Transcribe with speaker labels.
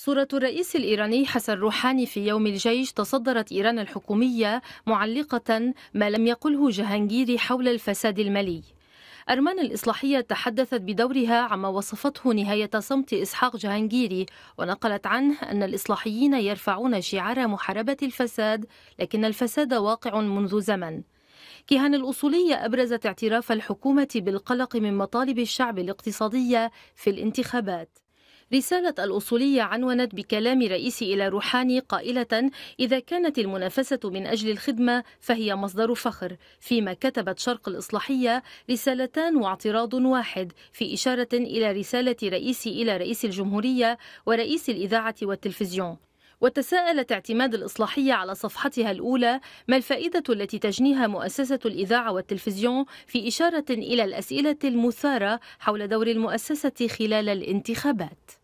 Speaker 1: صورة الرئيس الإيراني حسن روحاني في يوم الجيش تصدرت إيران الحكومية معلقة ما لم يقله جهانجيري حول الفساد المالي أرمان الإصلاحية تحدثت بدورها عما وصفته نهاية صمت إسحاق جهانجيري ونقلت عنه أن الإصلاحيين يرفعون شعار محاربة الفساد لكن الفساد واقع منذ زمن كيهان الأصولية أبرزت اعتراف الحكومة بالقلق من مطالب الشعب الاقتصادية في الانتخابات رسالة الأصولية عنونت بكلام رئيسي إلى روحاني قائلة إذا كانت المنافسة من أجل الخدمة فهي مصدر فخر فيما كتبت شرق الإصلاحية رسالتان واعتراض واحد في إشارة إلى رسالة رئيسي إلى رئيس الجمهورية ورئيس الإذاعة والتلفزيون وتساءلت اعتماد الإصلاحية على صفحتها الأولى ما الفائدة التي تجنيها مؤسسة الإذاعة والتلفزيون في إشارة إلى الأسئلة المثارة حول دور المؤسسة خلال الانتخابات